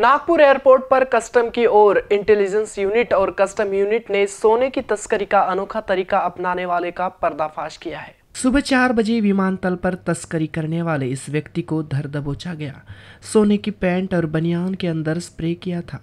Nagpur airport पर custom की ओर इंटेलिजेंस यूनिट और कस्टम यूनिट ने सोने की तस्करी का अनोखा तरीका अपनाने वाले का पर्दाफाश किया है सुबह चार बजे विमानतल पर तस्करी करने वाले इस व्यक्ति को धर दबोचा गया सोने की पैंट और बनियान के अंदर स्प्रे किया था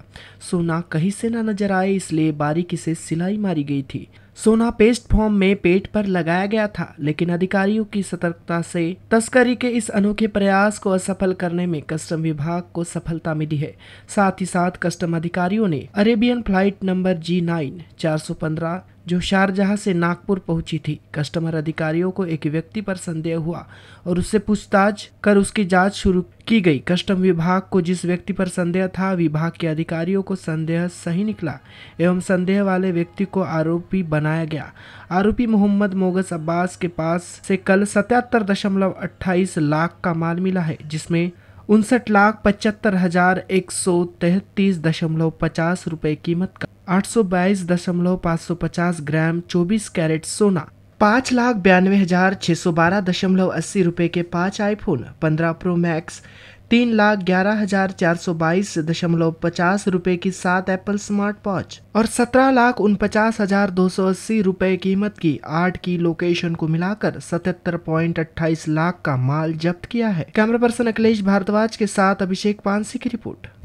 सोना कहीं से ना नजर आए इसलिए बारीकी से सिलाई मारी गई थी सोना पेस्ट फॉर्म में पेट पर लगाया गया था लेकिन अधिकारियों की सतर्कता से तस्करी के इस अनोखे प्रयास को असफल करने में कस्टम विभाग को सफलता मिली है साथ ही साथ कस्टम अधिकारियों ने Arabian flight number G nine चार सौ पंद्रह जो शारजहा से नागपुर पहुंची थी कस्टमर अधिकारियों को एक व्यक्ति पर संदेह हुआ और उससे पूछताछ कर उसकी जांच शुरू की गई कस्टम विभाग को जिस व्यक्ति पर संदेह था विभाग के अधिकारियों को संदेह सही निकला एवं संदेह वाले व्यक्ति को आरोपी बनाया गया आरोपी मोहम्मद मोगस अब्बास के पास से कल सतहत्तर दशमलव अट्ठाईस लाख का माल मिला है जिसमें उनसठ लाख पचहत्तर हजार एक सौ तैतीस दशमलव पचास रुपये कीमत का 822.550 ग्राम 24 कैरेट सोना पाँच लाख बयानवे हजार छः सौ बारह दशमलव अस्सी रुपये के पाँच आईफोन पंद्रह प्रो मैक्स तीन लाख ग्यारह हजार चार सौ बाईस दशमलव पचास रुपये की सात एप्पल स्मार्ट वॉच और सत्रह लाख उनपचास हजार दो सौ अस्सी रुपये कीमत की आठ की लोकेशन को मिलाकर सतहत्तर पॉइंट अट्ठाईस लाख का माल जब्त किया है कैमरा पर्सन अखिलेश भारद्वाज के साथ अभिषेक पानसी की रिपोर्ट